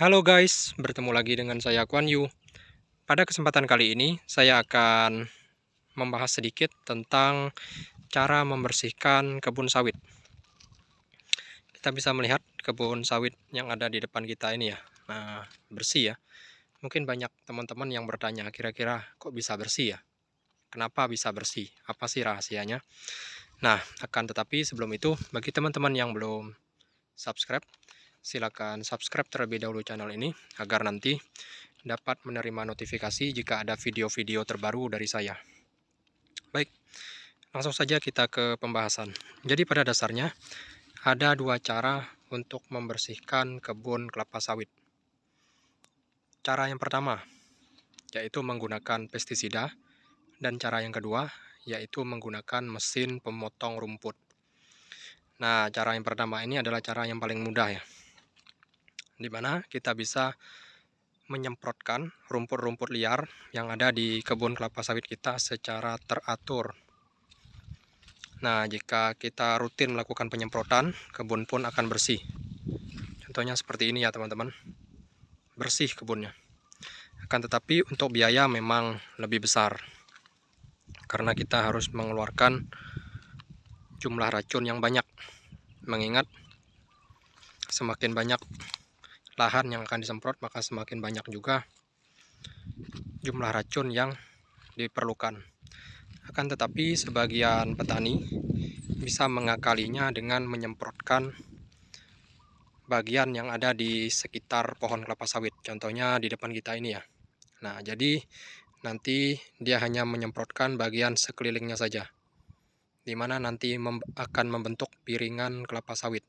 Halo guys, bertemu lagi dengan saya Kwan Yu. Pada kesempatan kali ini, saya akan membahas sedikit tentang cara membersihkan kebun sawit. Kita bisa melihat kebun sawit yang ada di depan kita ini ya. Nah, bersih ya. Mungkin banyak teman-teman yang bertanya, kira-kira kok bisa bersih ya? Kenapa bisa bersih? Apa sih rahasianya? Nah, akan tetapi sebelum itu, bagi teman-teman yang belum subscribe, silakan subscribe terlebih dahulu channel ini agar nanti dapat menerima notifikasi jika ada video-video terbaru dari saya. Baik, langsung saja kita ke pembahasan. Jadi pada dasarnya ada dua cara untuk membersihkan kebun kelapa sawit. Cara yang pertama yaitu menggunakan pestisida dan cara yang kedua yaitu menggunakan mesin pemotong rumput. Nah, cara yang pertama ini adalah cara yang paling mudah ya di mana kita bisa menyemprotkan rumput-rumput liar yang ada di kebun kelapa sawit kita secara teratur. Nah, jika kita rutin melakukan penyemprotan, kebun pun akan bersih. Contohnya seperti ini ya teman-teman. Bersih kebunnya. Akan tetapi untuk biaya memang lebih besar. Karena kita harus mengeluarkan jumlah racun yang banyak. Mengingat semakin banyak lahan yang akan disemprot maka semakin banyak juga jumlah racun yang diperlukan. Akan tetapi sebagian petani bisa mengakalinya dengan menyemprotkan bagian yang ada di sekitar pohon kelapa sawit. Contohnya di depan kita ini ya. Nah, jadi nanti dia hanya menyemprotkan bagian sekelilingnya saja. dimana nanti akan membentuk piringan kelapa sawit.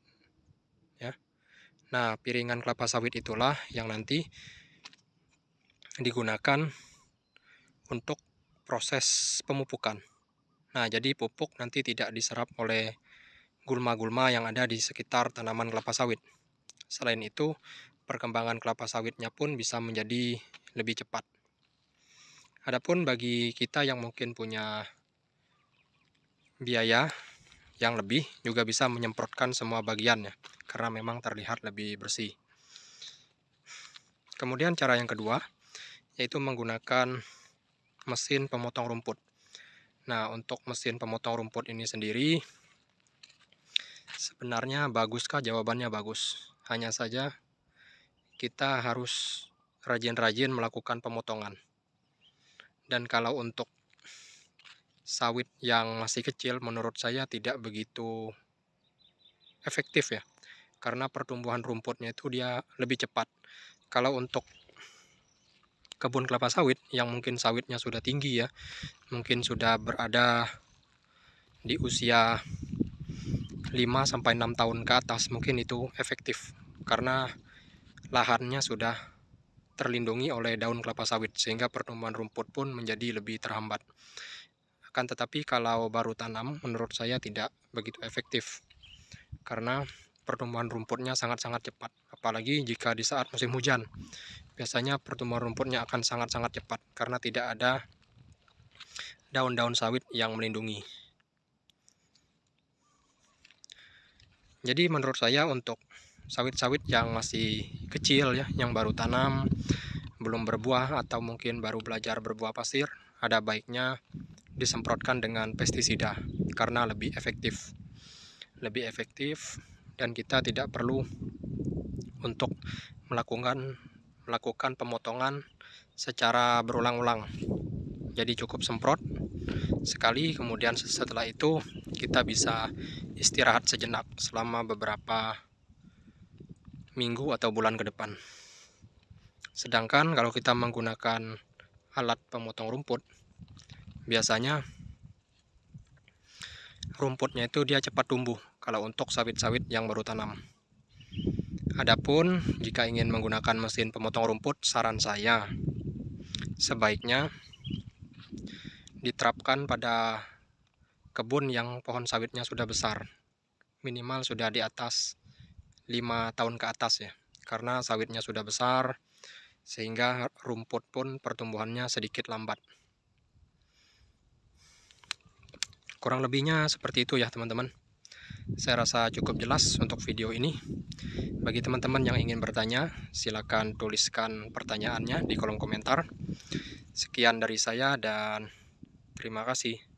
Nah, piringan kelapa sawit itulah yang nanti digunakan untuk proses pemupukan. Nah, jadi pupuk nanti tidak diserap oleh gulma-gulma yang ada di sekitar tanaman kelapa sawit. Selain itu, perkembangan kelapa sawitnya pun bisa menjadi lebih cepat. Adapun bagi kita yang mungkin punya biaya yang lebih juga bisa menyemprotkan semua bagiannya karena memang terlihat lebih bersih. Kemudian cara yang kedua yaitu menggunakan mesin pemotong rumput. Nah, untuk mesin pemotong rumput ini sendiri sebenarnya baguskah? Jawabannya bagus. Hanya saja kita harus rajin-rajin melakukan pemotongan. Dan kalau untuk sawit yang masih kecil menurut saya tidak begitu efektif ya karena pertumbuhan rumputnya itu dia lebih cepat. Kalau untuk kebun kelapa sawit yang mungkin sawitnya sudah tinggi ya, mungkin sudah berada di usia 5 sampai 6 tahun ke atas mungkin itu efektif karena lahannya sudah terlindungi oleh daun kelapa sawit sehingga pertumbuhan rumput pun menjadi lebih terhambat. Akan tetapi kalau baru tanam menurut saya tidak begitu efektif karena pertumbuhan rumputnya sangat-sangat cepat, apalagi jika di saat musim hujan. Biasanya pertumbuhan rumputnya akan sangat-sangat cepat karena tidak ada daun-daun sawit yang melindungi. Jadi menurut saya untuk sawit-sawit yang masih kecil ya, yang baru tanam, belum berbuah atau mungkin baru belajar berbuah pasir, ada baiknya disemprotkan dengan pestisida karena lebih efektif. Lebih efektif dan kita tidak perlu untuk melakukan melakukan pemotongan secara berulang-ulang jadi cukup semprot sekali kemudian setelah itu kita bisa istirahat sejenak selama beberapa minggu atau bulan ke depan sedangkan kalau kita menggunakan alat pemotong rumput biasanya rumputnya itu dia cepat tumbuh kalau untuk sawit-sawit yang baru tanam. Adapun jika ingin menggunakan mesin pemotong rumput, saran saya sebaiknya diterapkan pada kebun yang pohon sawitnya sudah besar. Minimal sudah di atas 5 tahun ke atas ya. Karena sawitnya sudah besar sehingga rumput pun pertumbuhannya sedikit lambat. Kurang lebihnya seperti itu ya teman-teman saya rasa cukup jelas untuk video ini. Bagi teman-teman yang ingin bertanya, silakan tuliskan pertanyaannya di kolom komentar. Sekian dari saya dan terima kasih.